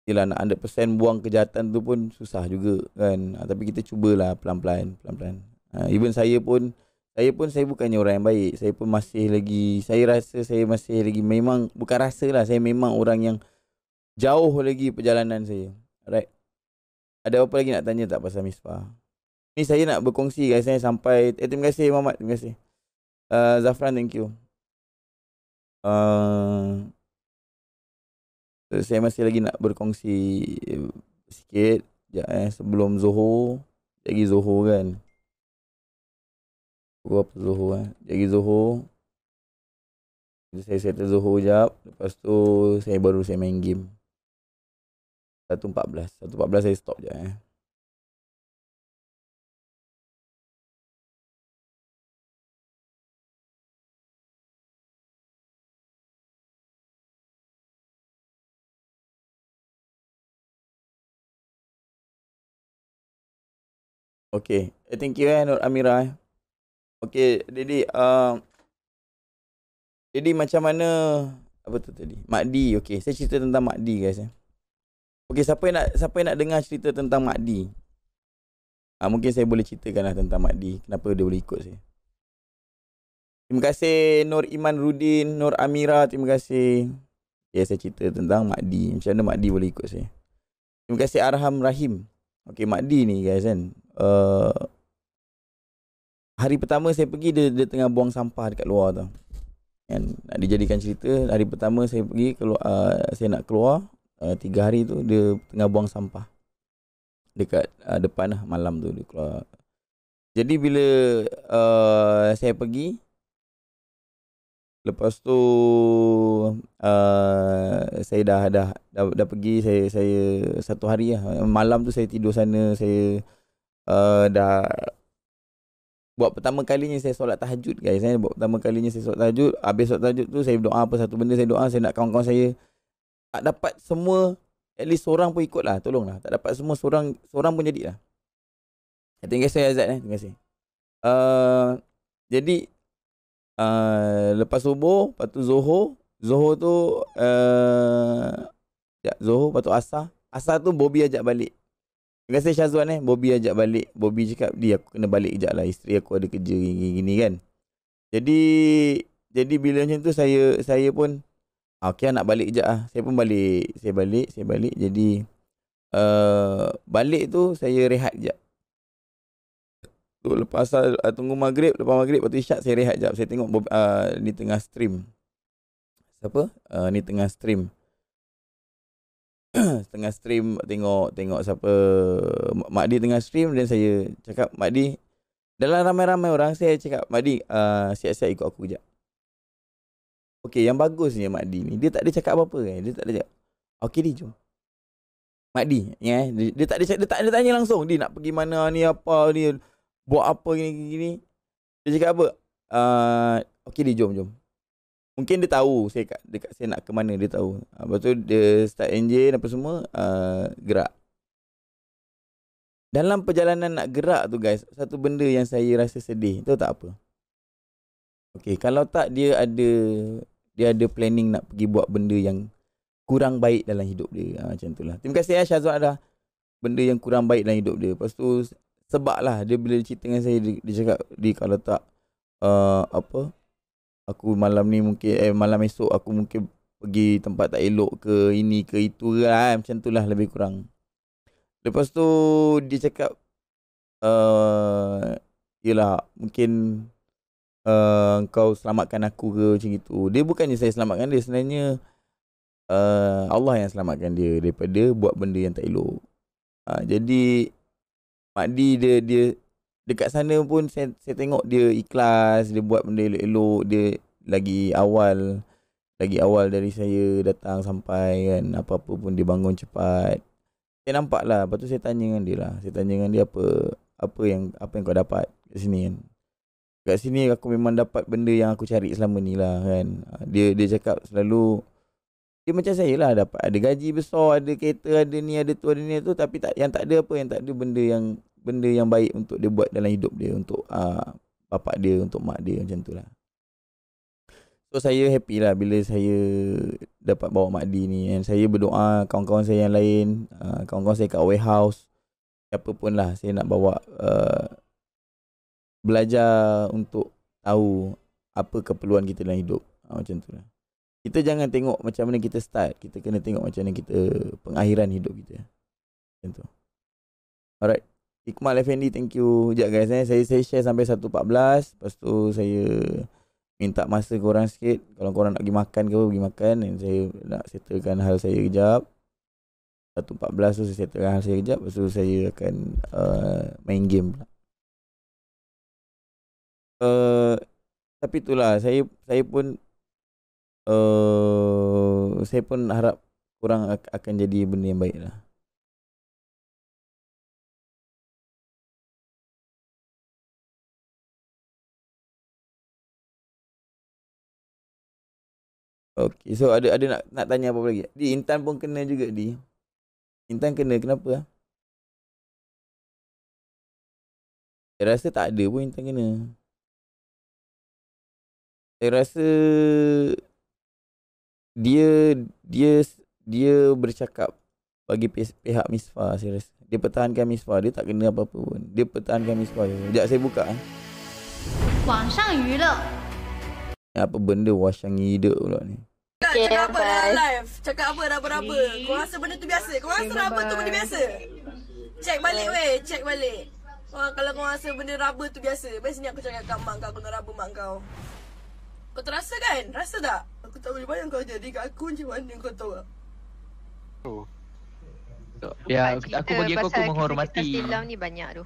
yalah nak 100% buang kejahatan tu pun susah juga kan ha, tapi kita cubalah pelan-pelan pelan-pelan ha, even saya pun saya pun saya bukannya orang yang baik saya pun masih lagi saya rasa saya masih lagi memang bukan rasa lah saya memang orang yang jauh lagi perjalanan saya right ada apa lagi nak tanya tak pasal Mispa ni saya nak berkongsi guys saya sampai eh, terima kasih Muhammad terima kasih uh, Zafran thank you uh, So, saya masih lagi nak berkongsi eh, sikit ya, eh, sebelum Zohor. Jadi Zohor kan. Gua apa Zohor eh? Jadi Zohor. Jadi saya settle Zohor jap, lepas tu saya baru saya main game. 1.14. 1.14 saya stop je eh. Okay. Eh, thank you eh Nur Amira eh. Okay, jadi jadi um, macam mana apa tu tadi? Makdi. Okay, saya cerita tentang Makdi guys eh. Okay, siapa yang nak siapa yang nak dengar cerita tentang Makdi? Ah mungkin saya boleh ceritakanlah tentang Makdi. Kenapa dia boleh ikut saya? Terima kasih Nur Iman Rudin, Nur Amira, terima kasih. Ya, yeah, saya cerita tentang Makdi. Macam mana Makdi boleh ikut saya? Terima kasih Arham Rahim. Okay, Makdi ni guys kan. Eh, hari pertama saya pergi dia, dia tengah buang sampah dekat luar tu. Kan nak dijadikan cerita hari pertama saya pergi keluar uh, saya nak keluar uh, tiga hari tu dia tengah buang sampah dekat uh, depan lah malam tu dia keluar. Jadi bila uh, saya pergi lepas tu uh, saya dah, dah dah dah pergi saya saya satu hari lah malam tu saya tidur sana saya Eh, dah buat pertama kalinya saya solat tahajud guys eh buat pertama kalinya saya solat tahajud habis solat tahajud tu saya doa apa satu benda saya doa saya nak kawan-kawan saya tak dapat semua at least seorang pun ikutlah tolonglah tak dapat semua seorang seorang pun jadilah terima kasih Azat eh terima kasih uh, jadi uh, lepas subuh lepas tu zuhur zuhur tu uh, ya zuhur lepas tu asar asar tu Bobby ajak balik Terima kasih Syazwan Eh. Bobby ajak balik. Bobby cakap, dia aku kena balik kejap lah. Isteri aku ada kerja gini, gini kan. Jadi, jadi bila macam tu saya saya pun, ah, okey lah, nak balik kejap lah. Saya pun balik. Saya balik, saya balik. Jadi, uh, balik tu saya rehat kejap. tu lepas uh, tunggu maghrib, lepas maghrib, waktu tu isyak saya rehat kejap. Saya tengok uh, ni tengah stream. Siapa? Uh, ni tengah stream. Uh, tengah stream tengok tengok siapa Makdi tengah stream dan saya cakap Makdi dalam ramai-ramai orang saya cakap Makdi Di uh, siap-siap ikut aku kejap. Okey yang bagusnya Makdi ni dia tak ada cakap apa-apa kan. Dia tak ada cakap. Okey Di jom. Mak Di ya yeah, dia, dia, tak ada dia tak ada tanya langsung dia nak pergi mana ni apa ni buat apa gini gini. Dia cakap apa? Uh, Okey Di jom jom mungkin dia tahu saya kat, dekat saya nak ke mana dia tahu. Ha, lepas tu dia start engine apa semua uh, gerak. Dalam perjalanan nak gerak tu guys, satu benda yang saya rasa sedih. Tahu tak apa? Okey, kalau tak dia ada dia ada planning nak pergi buat benda yang kurang baik dalam hidup dia. Ha, macam itulah. Terima kasih ya Syazwan ada Benda yang kurang baik dalam hidup dia. Lepas tu sebab dia bila cerita dengan saya dia, dia cakap dia kalau tak uh, apa aku malam ni mungkin eh malam esok aku mungkin pergi tempat tak elok ke ini ke itu lah macam tu lah lebih kurang lepas tu dia cakap uh, yelah mungkin uh, eh, kau selamatkan aku ke macam itu dia bukannya saya selamatkan dia sebenarnya uh, Allah yang selamatkan dia daripada buat benda yang tak elok uh, jadi Mak dia, dia dekat sana pun saya, saya tengok dia ikhlas, dia buat benda elok-elok, dia lagi awal lagi awal dari saya datang sampai kan apa-apa pun dia bangun cepat. Saya nampak lah, lepas tu saya tanya dengan dia lah. Saya tanya dengan dia apa apa yang apa yang kau dapat kat sini kan. Kat sini aku memang dapat benda yang aku cari selama ni lah kan. Dia dia cakap selalu dia macam saya lah dapat ada gaji besar, ada kereta, ada ni, ada tu, ada ni, tu. Tapi tak, yang tak ada apa, yang tak ada benda yang benda yang baik untuk dia buat dalam hidup dia untuk uh, bapak dia untuk mak dia macam tu lah. so saya happy lah bila saya dapat bawa mak dia ni dan saya berdoa kawan-kawan saya yang lain uh, kawan-kawan saya kat warehouse siapa pun lah saya nak bawa uh, belajar untuk tahu apa keperluan kita dalam hidup uh, macam tu lah. kita jangan tengok macam mana kita start kita kena tengok macam mana kita pengakhiran hidup kita macam tu alright Hikmal FND thank you Sekejap guys eh Saya, saya share sampai 1.14 Lepas tu saya Minta masa korang sikit Kalau korang nak pergi makan ke apa Pergi makan Dan saya nak settlekan hal saya kejap 1.14 tu saya settlekan hal saya kejap Lepas tu saya akan uh, Main game pula uh, Tapi itulah Saya saya pun uh, Saya pun harap Korang akan jadi benda yang baik lah Okey, so ada ada nak nak tanya apa lagi? Di Intan pun kena juga di. Intan kena kenapa? Saya rasa tak ada pun Intan kena. Saya rasa dia dia dia bercakap bagi pihak Misfa saya rasa. Dia pertahankan Misfa, dia tak kena apa-apa pun. Dia pertahankan Misfa. Sekejap saya buka eh. Wang Shang Yu Le. Apa benda Wang Shang pula ni? Nak cakap apa dalam live? Cakap apa raba-raba? Kau rasa benda tu biasa? Kau rasa okay, tu benda biasa? Check balik weh, check balik. kalau kau rasa benda raba tu biasa, baik sini aku cakap kat mak kau guna raba mak kau. Kau terasa kan? Rasa tak? Aku tak boleh kau jadi kat aku macam kau tahu. Oh. Ya, aku bagi aku aku menghormati. Kita ni banyak tu.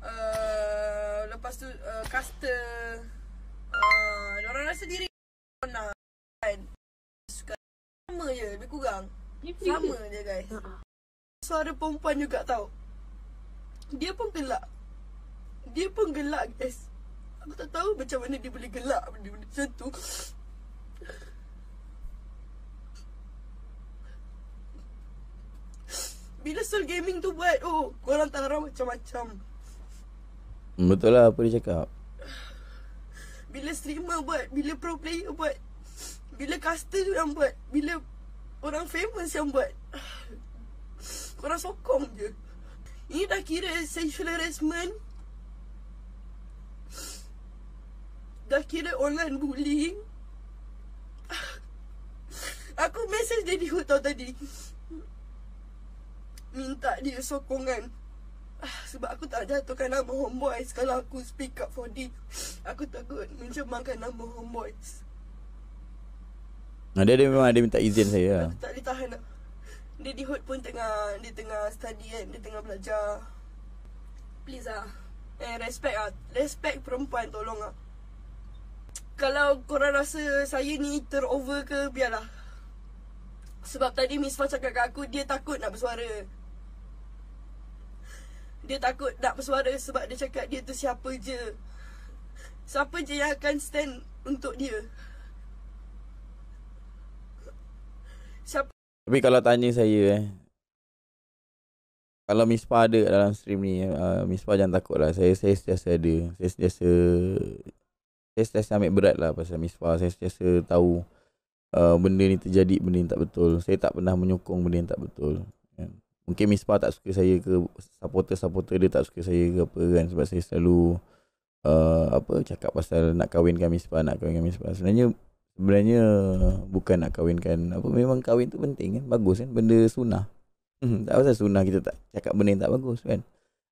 Eh, lepas tu uh, caster uh, orang rasa diri nak kan suka sama je lebih kurang sama je guys suara ha, ha. perempuan juga tau dia pun gelak dia pun gelak guys aku tak tahu macam mana dia boleh gelak benda macam tu bila soul gaming tu buat oh korang tak ramai macam-macam Hmm, betul lah apa dia cakap Bila streamer buat Bila pro player buat Bila caster yang buat Bila orang famous yang buat orang sokong je Ini dah kira sexual harassment Dah kira online bullying Aku message dia Hood tau tadi Minta dia sokongan Ah, sebab aku tak jatuhkan nama homeboys Kalau aku speak up for D Aku takut mencemarkan nama homeboys Nah, dia, dia memang ada minta izin saya lah. Aku tak boleh tahan lah. Dia di hood pun tengah Dia tengah study kan Dia tengah belajar Please lah Eh respect lah Respect perempuan tolong lah Kalau korang rasa saya ni terover ke Biarlah Sebab tadi Miss Fah cakap kat aku Dia takut nak bersuara dia takut nak bersuara sebab dia cakap dia tu siapa je Siapa je yang akan stand untuk dia Siapa Tapi kalau tanya saya eh kalau Miss Pa ada dalam stream ni, uh, Miss Pa jangan takut lah. Saya, saya sentiasa ada. Saya sentiasa saya sentiasa ambil berat lah pasal Miss Pa. Saya sentiasa tahu uh, benda ni terjadi, benda ni tak betul. Saya tak pernah menyokong benda yang tak betul. Yeah. Kan? mungkin Mispa tak suka saya ke supporter-supporter dia tak suka saya ke apa kan sebab saya selalu uh, apa cakap pasal nak kahwinkan Mispa nak kahwinkan Mispa sebenarnya sebenarnya bukan nak kahwinkan apa memang kahwin tu penting kan bagus kan benda sunnah hmm, tak pasal sunnah kita tak cakap benda yang tak bagus kan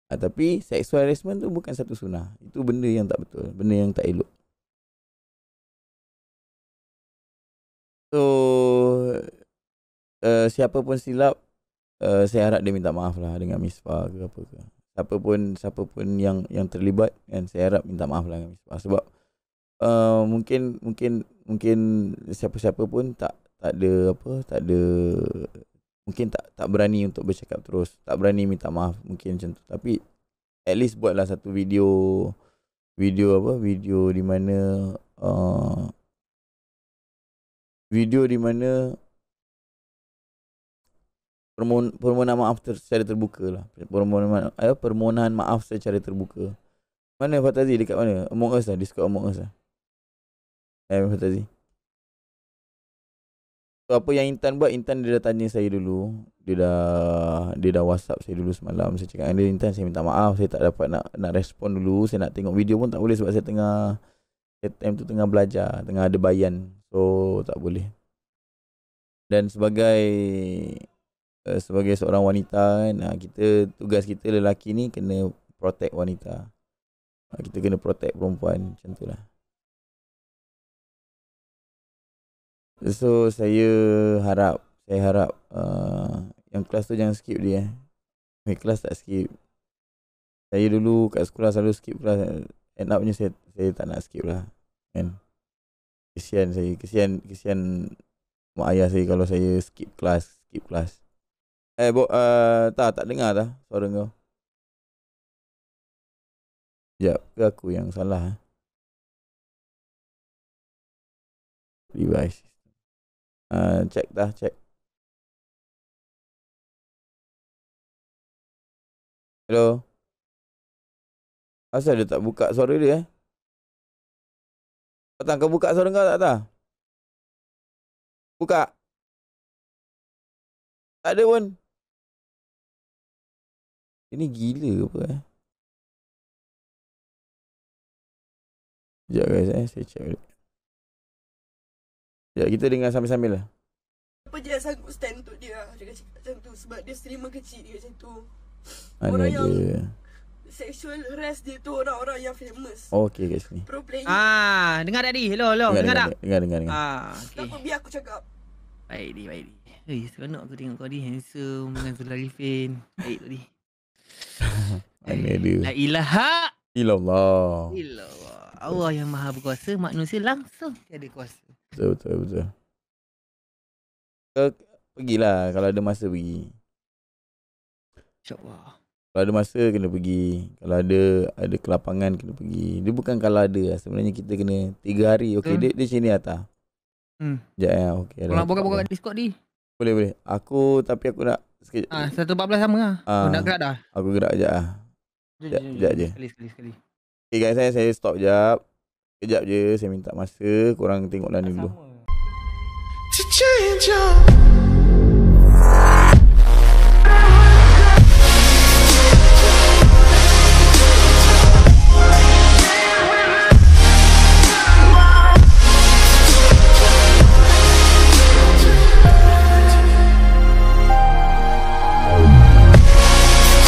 ha, tapi sexual harassment tu bukan satu sunnah itu benda yang tak betul benda yang tak elok so uh, siapa pun silap Eh, saya harap dia minta maaf lah dengan Misbah ke apa ke. Siapa pun siapa pun yang yang terlibat dan saya harap minta maaf lah dengan Misbah sebab uh, mungkin mungkin mungkin siapa-siapa pun tak tak ada apa tak ada mungkin tak tak berani untuk bercakap terus tak berani minta maaf mungkin macam tu tapi at least buatlah satu video video apa video di mana uh, video di mana permohon, permohonan maaf ter, secara terbuka lah. Permohonan, ayo, permohonan maaf secara terbuka. Mana Fatazi dekat mana? Among Us lah. Discord Among Us lah. Eh, Fatazi. So, apa yang Intan buat? Intan dia dah tanya saya dulu. Dia dah dia dah WhatsApp saya dulu semalam. Saya cakap dengan dia, Intan saya minta maaf. Saya tak dapat nak nak respon dulu. Saya nak tengok video pun tak boleh sebab saya tengah saya time tu tengah belajar. Tengah ada bayan. So, tak boleh. Dan sebagai Eh, sebagai seorang wanita kan uh, kita tugas kita lelaki ni kena protect wanita uh, kita kena protect perempuan macam tu lah so saya harap saya harap uh, yang kelas tu jangan skip dia eh. Okay, kelas tak skip saya dulu kat sekolah selalu skip kelas eh, end upnya saya saya tak nak skip lah kan kesian saya kesian kesian mak ayah saya kalau saya skip kelas skip kelas Eh, bo, uh, tak, tak dengar dah suara kau. Sekejap, ke aku yang salah? Eh? Device. Uh, check dah, check. Hello. Asal dia tak buka suara dia eh? Patang, kau buka suara kau tak tak? Buka. Tak ada pun. One... Ini gila apa eh Sekejap guys eh Saya check balik Sekejap kita dengar sambil-sambil lah Kenapa dia sanggup stand untuk dia Dia cakap macam tu Sebab dia streamer kecil dia macam tu Mana Orang dia? yang Sexual harass dia tu Orang-orang yang famous Oh okay guys ni Pro player ah, Dengar tadi Hello hello Dengar, dengar, dengar tak? Dengar dengar, dengar. Ah, okay. Kenapa biar aku cakap Baik dia baik dia Eh, seronok aku tengok kau ni handsome dengan Zulalifin. Baik tadi. Mana dia? La ilaha illallah. Illallah. Allah yang maha berkuasa, manusia langsung jadi kuasa. Betul betul betul. Kau pergilah kalau ada masa pergi. Insya-Allah. Kalau ada masa kena pergi. Kalau ada ada kelapangan kena pergi. Dia bukan kalau ada lah. Sebenarnya kita kena tiga hari. Okey, hmm. dia, dia sini Atta. Hmm. Sekejap ya. Okey. Kalau buka-buka Discord ni. Boleh, boleh. Aku tapi aku nak Sikit. Ah, ha, 114 sama lah. Ha. Oh, nak gerak dah. Aku gerak aje ah. Jap je. Sekali sekali sekali. Okey guys, saya saya stop jap. Kejap je saya minta masa, korang tengok dalam ni dulu. Sama. change your